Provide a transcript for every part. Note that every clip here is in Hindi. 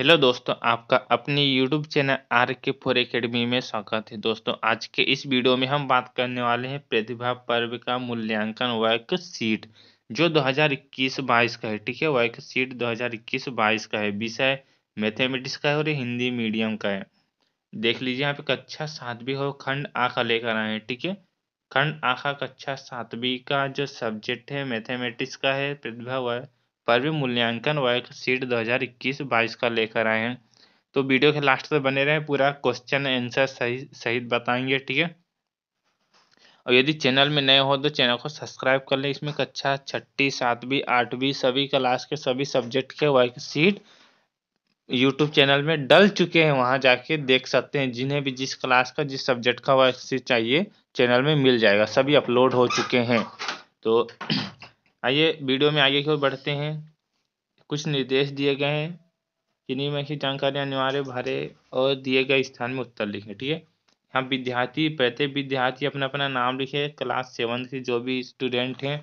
हेलो दोस्तों आपका अपने YouTube channel R K four academy में स्वागत है दोस्तों आज के इस वीडियो में हम बात करने वाले हैं प्रतिभा पर्व का मूल्यांकन वर्क सीट जो 2021-22 का है ठीक है वर्क सीट 2021-22 का है विषय मैथमेटिक्स का है और हिंदी मीडियम का है देख लीजिए यहाँ पे कक्षा सातवीं हो खंड आखा लेकर आए हैं ठीक है खंड आखा कक्षा सातवीं का जो सब्जेक्ट है मैथेमेटिक्स का है प्रतिभा वर्ग पर भी मूल्यांकन वर्क सीट 2021 22 का लेकर आए हैं तो वीडियो के लास्ट तक बने रहें पूरा क्वेश्चन आंसर सही सही बताएंगे ठीक है और यदि चैनल में नए हो तो चैनल को सब्सक्राइब कर लें इसमें कक्षा अच्छा छठी सातवीं आठवीं सभी क्लास के सभी सब्जेक्ट के वर्कशीट यूट्यूब चैनल में डल चुके हैं वहाँ जाके देख सकते हैं जिन्हें भी जिस क्लास का जिस सब्जेक्ट का वर्कशीट चाहिए चैनल में मिल जाएगा सभी अपलोड हो चुके हैं तो आइए वीडियो में आगे की ओर बढ़ते हैं कुछ निर्देश दिए गए हैं इन्हीं में से जानकारी अनिवार्य भरे और दिए गए स्थान में उत्तर लिखें ठीक है यहाँ विद्यार्थी प्रत्येक विद्यार्थी अपना अपना नाम लिखे क्लास सेवन से जो भी स्टूडेंट हैं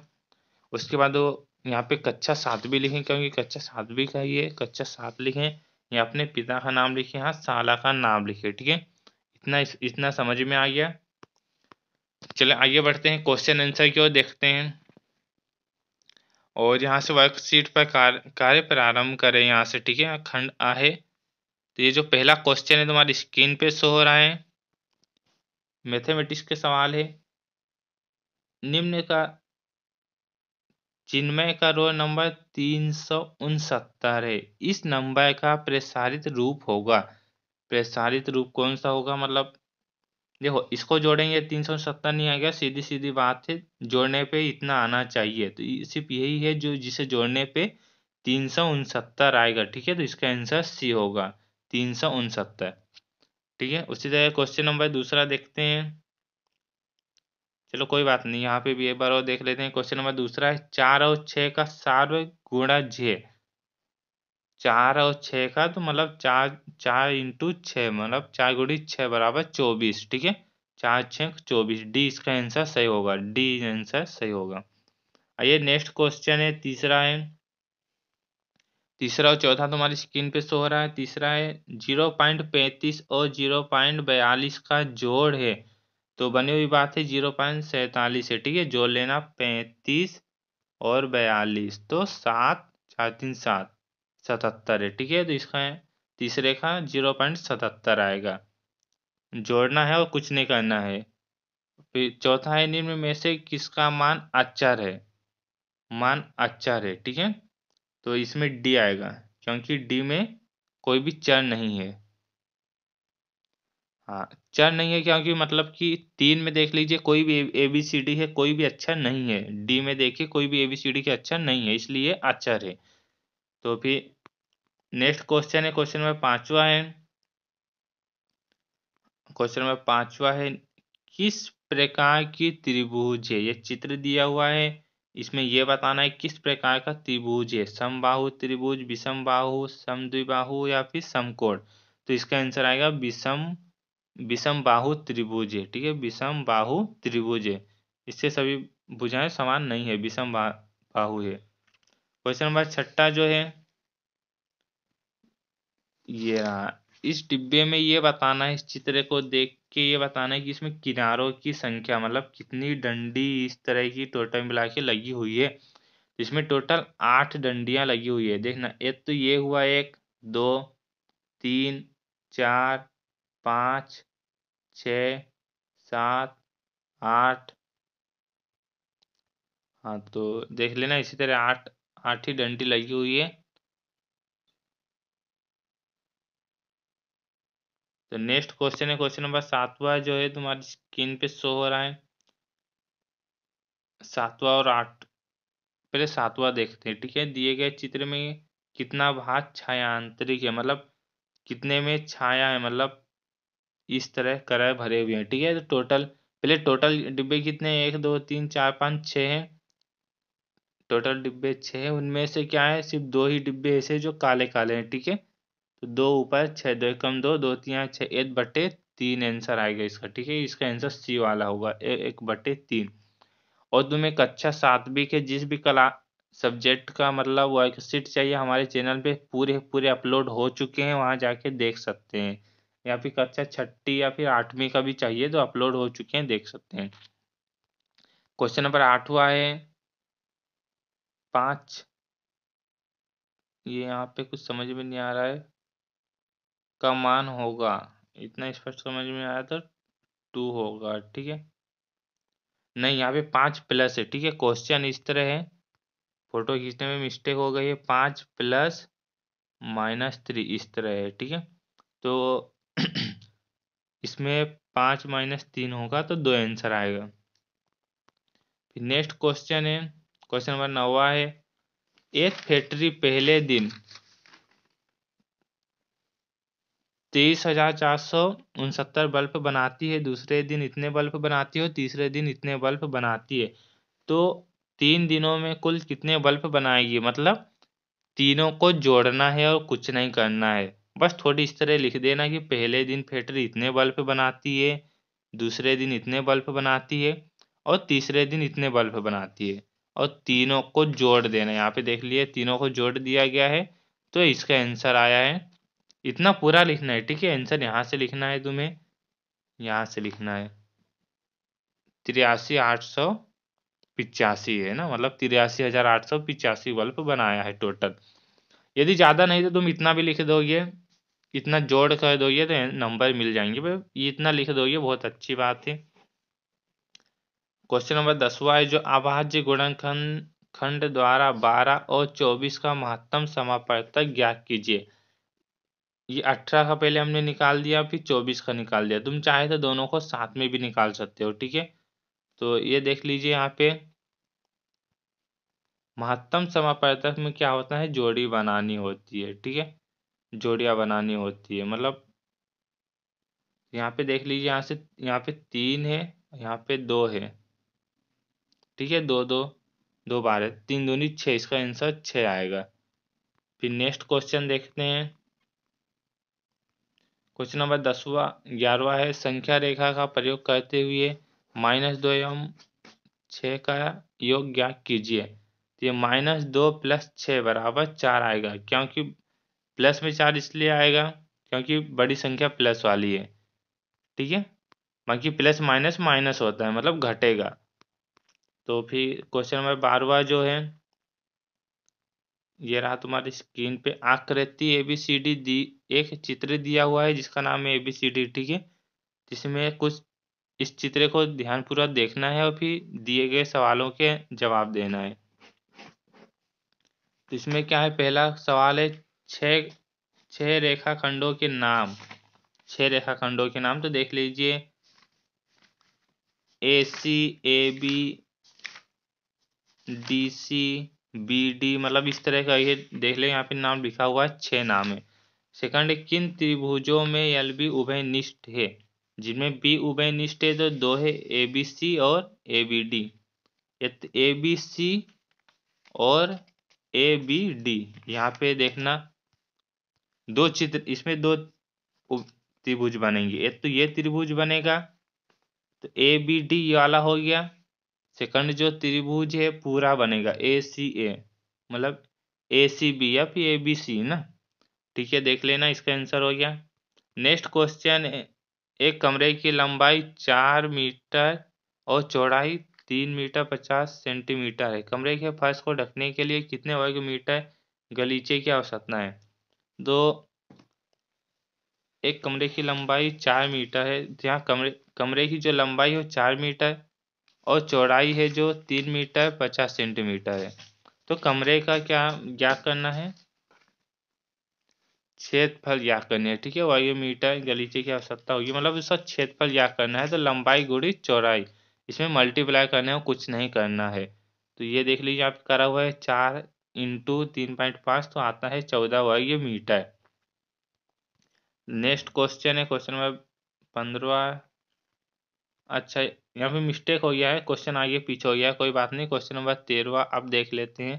उसके बाद वो यहाँ पे कक्षा भी लिखें क्योंकि कक्षा भी का है कक्षा सात लिखें या अपने पिता का नाम लिखे यहाँ साला का नाम लिखे ठीक है इतना इतना समझ में आ गया चले आगे बढ़ते हैं क्वेश्चन आंसर की ओर देखते हैं और यहाँ से वर्कशीट पर कार, कार्य प्रारंभ करें यहाँ से ठीक है खंड आ है तो ये जो पहला क्वेश्चन है तुम्हारी स्क्रीन पे शो हो रहा है मैथमेटिक्स के सवाल है निम्न का चिन्मय का रोल नंबर तीन सौ उनसत्तर है इस नंबर का प्रसारित रूप होगा प्रसारित रूप कौन सा होगा मतलब देखो इसको जोड़ेंगे तीन सौ सत्तर नहीं आएगा सीधी सीधी बात है जोड़ने पे इतना आना चाहिए तो सिर्फ यही है जो जिसे जोड़ने पे तीन सौ उनसत्तर आएगा ठीक है तो इसका आंसर सी होगा तीन सौ उनसत्तर ठीक है उसी तरह क्वेश्चन नंबर दूसरा देखते हैं चलो कोई बात नहीं यहाँ पे भी एक बार और देख लेते हैं क्वेश्चन नंबर दूसरा है चार और छः का सार्व गुणा झे चार और छः का तो मतलब चार चार इंटू छः मतलब चार गुड़ी छः बराबर चौबीस ठीक है चार छः चौबीस डी इसका आंसर सही होगा डी आंसर सही होगा आइए नेक्स्ट क्वेश्चन है तीसरा है तीसरा और चौथा तुम्हारी तो स्क्रीन पे शो हो रहा है तीसरा है जीरो पॉइंट पैंतीस और जीरो पॉइंट बयालीस का जोड़ है तो बनी हुई बात है जीरो पॉइंट सैतालीस है ठीक है जोड़ लेना पैंतीस और बयालीस तो सात चार तीन सात सतहत्तर है ठीक है तो इसका तीसरे का जीरो पॉइंट सतहत्तर आएगा जोड़ना है और कुछ नहीं करना है फिर चौथा है निम्न में से किसका मान अक्षर है मान अचार है ठीक है तो इसमें डी आएगा क्योंकि डी में कोई भी चर नहीं है हाँ चर नहीं है क्योंकि मतलब कि तीन में देख लीजिए कोई भी ए बी सी डी है कोई भी अच्छा नहीं है डी में देखिए कोई भी ए बी सी डी के अच्छा नहीं है इसलिए अच्छा है तो फिर नेक्स्ट क्वेश्चन है क्वेश्चन नंबर पांचवा है क्वेश्चन नंबर पांचवा है किस प्रकार की त्रिभुज है यह चित्र दिया हुआ है इसमें यह बताना है किस प्रकार का त्रिभुज है समबाहु त्रिभुज विषम बाहु समद्विबाहु या फिर समकोण तो इसका आंसर आएगा विषम विषम बाहु त्रिभुज है ठीक है विषम बाहु त्रिभुज है इससे सभी भुजाएं समान नहीं है विषम बाहु है क्वेश्चन नंबर छठा जो है रहा इस डिब्बे में ये बताना है इस चित्र को देख के ये बताना है कि इसमें किनारों की संख्या मतलब कितनी डंडी इस तरह की टोटल मिला के लगी हुई है तो इसमें टोटल आठ डंडियां लगी हुई है देखना एक तो ये हुआ एक दो तीन चार पाँच छ सात आठ हाँ तो देख लेना इसी तरह आठ आठ ही डंडी लगी हुई है तो नेक्स्ट क्वेश्चन है क्वेश्चन नंबर सातवा जो है तुम्हारी स्क्रीन पे शो हो रहा है सातवा और आठ पहले सातवा देखते हैं ठीक है दिए गए चित्र में कितना भाग छाया आंतरिक है मतलब कितने में छाया है मतलब इस तरह कर भरे हुए हैं ठीक है तो टोटल पहले टोटल डिब्बे कितने हैं एक दो तीन चार पाँच छः हैं टोटल डिब्बे छः हैं उनमें से क्या है सिर्फ दो ही डिब्बे ऐसे जो काले काले हैं ठीक है तो दो ऊपर छः दो कम दो दो तिया छः एक बटे तीन आंसर आएगा इसका ठीक है इसका आंसर सी वाला होगा ए, एक बटे तीन और तुम्हें कक्षा अच्छा सातवीं के जिस भी कला सब्जेक्ट का मतलब सीट चाहिए हमारे चैनल पे पूरे पूरे अपलोड हो चुके हैं वहाँ जाके देख सकते हैं या फिर कक्षा अच्छा छठी या फिर आठवीं का भी चाहिए तो अपलोड हो चुके हैं देख सकते हैं क्वेश्चन नंबर आठवा है पाँच ये यहाँ पे कुछ समझ में नहीं आ रहा है का मान होगा इतना स्पष्ट समझ में आया था तो टू होगा ठीक है नहीं यहाँ पे पाँच प्लस है ठीक है क्वेश्चन इस तरह है फोटो खींचने में मिस्टेक हो गई है पाँच प्लस माइनस थ्री इस तरह है ठीक है तो इसमें पाँच माइनस तीन होगा तो दो आंसर आएगा फिर नेक्स्ट क्वेश्चन है क्वेश्चन नंबर नवा है एक फैक्ट्री पहले दिन तेईस हजार चार सौ उनसत्तर बल्ब बनाती है दूसरे दिन इतने बल्ब बनाती है और तीसरे दिन इतने बल्ब बनाती है तो तीन दिनों में कुल कितने बल्ब बनाएगी मतलब तीनों को जोड़ना है और कुछ नहीं करना है बस थोड़ी इस तरह लिख देना कि पहले दिन फैक्ट्री इतने बल्ब बनाती है दूसरे दिन इतने बल्ब बनाती है और तीसरे दिन इतने बल्ब बनाती है और तीनों को जोड़ देना यहाँ पे देख लिए तीनों को जोड़ दिया गया है तो इसका आंसर आया है इतना पूरा लिखना है ठीक है आंसर यहाँ से लिखना है तुम्हें यहाँ से लिखना है तिरासी आठ सौ पिचासी है ना मतलब तिरासी हजार आठ सौ पिचासी बल्ब बनाया है टोटल यदि ज़्यादा नहीं तो तुम इतना भी लिख दोगे इतना जोड़ कर दोगे तो नंबर मिल जाएंगे भाई इतना लिख दोगे बहुत अच्छी बात है क्वेश्चन नंबर दसवा है जो अभाज्य गुणनखंड खंड द्वारा बारह और चौबीस का महत्तम समापर्तक ज्ञात कीजिए ये 18 का पहले हमने निकाल दिया फिर 24 का निकाल दिया तुम चाहे तो दोनों को साथ में भी निकाल सकते हो ठीक है तो ये देख लीजिए यहाँ पे महत्तम समापवर्तक में क्या होता है जोड़ी बनानी होती है ठीक है जोड़ियाँ बनानी होती है मतलब यहाँ पे देख लीजिए यहाँ से यहाँ पे तीन है यहाँ पे दो है ठीक है दो दो दो बारह तीन दूनी छः इसका आंसर छः आएगा फिर नेक्स्ट क्वेश्चन देखते हैं क्वेश्चन नंबर दसवा ग्यारहवा है संख्या रेखा का प्रयोग करते हुए माइनस दो एवं छः का योग ज्ञात कीजिए तो ये माइनस दो प्लस छः बराबर चार आएगा क्योंकि प्लस में चार इसलिए आएगा क्योंकि बड़ी संख्या प्लस वाली है ठीक है बाकी प्लस माइनस माइनस होता है मतलब घटेगा तो फिर क्वेश्चन नंबर बारहवा जो है ये रहा तुम्हारी स्क्रीन पे आकृति एबीसीडी दी एक चित्र दिया हुआ है जिसका नाम है एबीसीडी ठीक है जिसमें कुछ इस चित्र को ध्यानपूर्वक देखना है और फिर दिए गए सवालों के जवाब देना है तो इसमें क्या है पहला सवाल है छ छः रेखाखंडों के नाम रेखा रेखाखंडों के नाम तो देख लीजिए A C A B D C B D मतलब इस तरह का ये देख ले यहाँ पे नाम लिखा हुआ है छः नाम है सेकंड किन त्रिभुजों में एल बी निष्ठ है जिनमें बी उभयनिष्ठ है तो दो है ए बी सी और A B D A B C और ए बी डी यहाँ पे देखना दो चित्र इसमें दो त्रिभुज बनेंगे एक तो ये त्रिभुज बनेगा तो ए बी डी ये वाला हो गया सेकंड जो त्रिभुज है पूरा बनेगा ए सी ए मतलब ए सी बी या फिर ए बी सी ना ठीक है देख लेना इसका आंसर हो गया नेक्स्ट क्वेश्चन एक कमरे की लंबाई चार मीटर और चौड़ाई तीन मीटर पचास सेंटीमीटर है कमरे के फर्श को ढकने के लिए कितने वर्ग मीटर गलीचे की आवश्यकता है दो एक कमरे की लंबाई चार मीटर है जहाँ कमरे कमरे की जो लंबाई है चार मीटर और चौड़ाई है जो तीन मीटर पचास सेंटीमीटर है तो कमरे का क्या ज्ञात करना है क्षेत्रफल ज्ञात करनी है ठीक है वायु मीटर गलीचे की आवश्यकता होगी मतलब इसका क्षेत्रफल ज्ञात करना है तो लंबाई गुड़ी चौड़ाई इसमें मल्टीप्लाई करने को कुछ नहीं करना है तो ये देख लीजिए आप करा हुआ है चार इंटू तीन पॉइंट पाँच तो आता है चौदह वायु मीटर नेक्स्ट क्वेश्चन है क्वेश्चन नंबर पंद्रह अच्छा यहाँ पे मिस्टेक हो गया है क्वेश्चन आगे पीछे हो गया है कोई बात नहीं क्वेश्चन नंबर तेरवा अब देख लेते हैं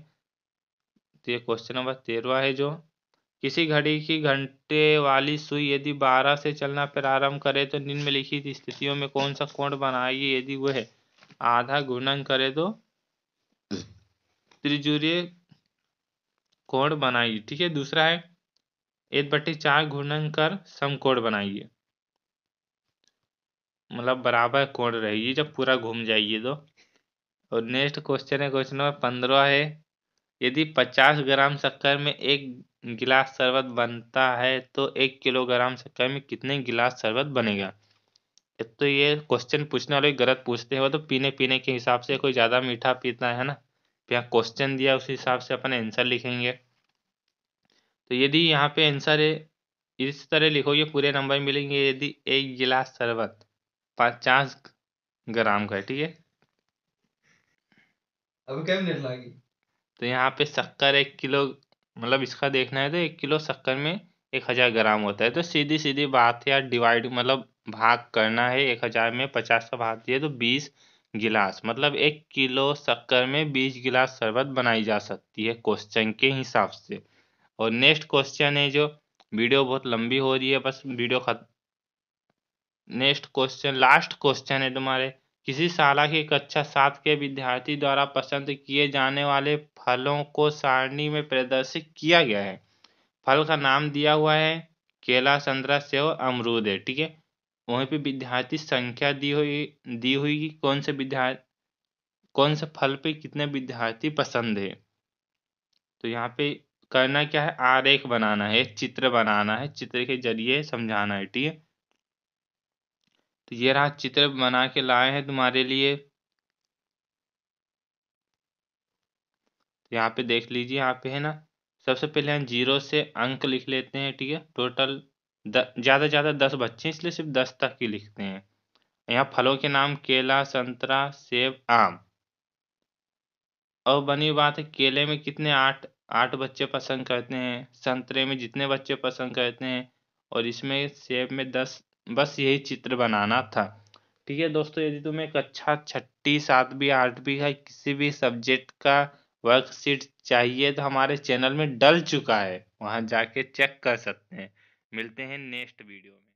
तो ये क्वेश्चन नंबर तेरवा है जो किसी घड़ी की घंटे वाली सुई यदि बारह से चलना प्रारंभ करे तो निम्नलिखित स्थितियों में कौन सा कोण बनाएगी यदि वह आधा घूर्णन करे तो त्रिजुरी कोण बनाइए ठीक है दूसरा है एक बट्टी चार घूर्णन कर समकोण बनाइए मतलब बराबर कोण रहेगी जब पूरा घूम जाइए तो और नेक्स्ट क्वेश्चन है क्वेश्चन नंबर पंद्रह है यदि पचास ग्राम शक्कर में एक गिलास शरबत बनता है तो एक किलोग्राम शक्कर में कितने गिलास शरबत बनेगा एक तो ये क्वेश्चन पूछने वाले गलत पूछते हैं वो तो पीने पीने के हिसाब से कोई ज़्यादा मीठा पीता है ना तो यहाँ क्वेश्चन दिया उस हिसाब से अपन आंसर लिखेंगे तो यदि यहाँ पे आंसर है इस तरह लिखोगे पूरे नंबर मिलेंगे यदि एक गिलास शरबत पचास ग्राम का ठीक है अभी क्या मिनट लागी तो यहाँ पे शक्कर एक किलो मतलब इसका देखना है तो एक किलो शक्कर में एक हज़ार ग्राम होता है तो सीधी सीधी बात है यार डिवाइड मतलब भाग करना है एक हज़ार में पचास का भाग दिए तो बीस गिलास मतलब एक किलो शक्कर में बीस गिलास शरबत बनाई जा सकती है क्वेश्चन के हिसाब से और नेक्स्ट क्वेश्चन है जो वीडियो बहुत लंबी हो रही है बस वीडियो खत्म नेक्स्ट क्वेश्चन लास्ट क्वेश्चन है तुम्हारे किसी शाला की कक्षा सात के विद्यार्थी द्वारा पसंद किए जाने वाले फलों को सारणी में प्रदर्शित किया गया है फल का नाम दिया हुआ है केला संतरा सेव अमरूद है ठीक है वहीं पे विद्यार्थी संख्या दी हुई दी हुई कि कौन से विद्यार्थी कौन से फल पे कितने विद्यार्थी पसंद है तो यहाँ पे करना क्या है आरेख बनाना है चित्र बनाना है चित्र के जरिए समझाना है ठीक है तो ये रहा चित्र बना के लाए हैं तुम्हारे लिए तो यहाँ पे देख लीजिए यहाँ पे है ना सबसे पहले हम जीरो से अंक लिख लेते हैं ठीक है टोटल ज़्यादा से ज़्यादा दस बच्चे इसलिए सिर्फ दस तक ही लिखते हैं यहाँ फलों के नाम केला संतरा सेब आम और बनी बात है केले में कितने आठ आठ बच्चे पसंद करते हैं संतरे में जितने बच्चे पसंद करते हैं और इसमें सेब में दस बस यही चित्र बनाना था ठीक है दोस्तों यदि तुम्हें कक्षा अच्छा छठी सातवीं आठवीं का किसी भी सब्जेक्ट का वर्कशीट चाहिए तो हमारे चैनल में डल चुका है वहाँ जाके चेक कर सकते हैं मिलते हैं नेक्स्ट वीडियो में